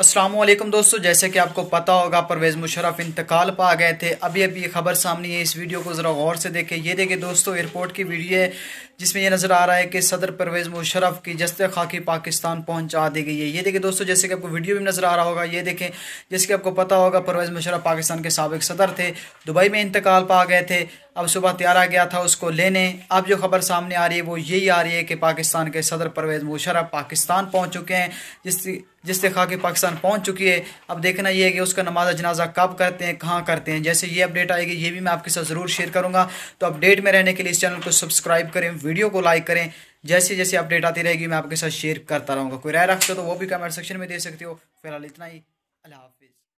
असलम दोस्तों जैसे कि आपको पता होगा परवेज़ मुशरफ इंतकाल पा गए थे अभी अभी ये खबर सामने है इस वीडियो को ज़रा गौर से देखें ये देखें दोस्तों एयरपोर्ट की वीडियो है जिसमें यह नज़र आ रहा है कि सदर परवेज़ मुशरफ की जस्त खाकी पाकिस्तान पहुंचा दी गई है ये देखें दोस्तों जैसे कि आपको वीडियो भी नज़र आ रहा होगा ये देखें जैसे कि आपको पता होगा परवेज़ मुशरफ पाकिस्तान के सबक सदर थे दुबई में इंतकाल पा गए थे अब सुबह आ गया था उसको लेने अब जो खबर सामने आ रही है वो यही आ रही है कि पाकिस्तान के सदर परवेज़ मुशरफ पाकिस्तान पहुंच चुके हैं जिस जिस खा के पाकिस्तान पहुंच चुकी है अब देखना यह है कि उसका नमाज जनाजा कब करते हैं कहाँ करते हैं जैसे ये अपडेट आएगी ये भी मैं आपके साथ ज़रूर शेयर करूँगा तो अपडेट में रहने के लिए इस चैनल को सब्सक्राइब करें वीडियो को लाइक करें जैसे जैसे अपडेट आती रहेगी मैं आपके साथ शेयर करता रहूँगा कोई राय रखते हो तो वो भी कमेंट सेक्शन में दे सकते हो फिलहाल इतना ही अल्लाह हाफिज़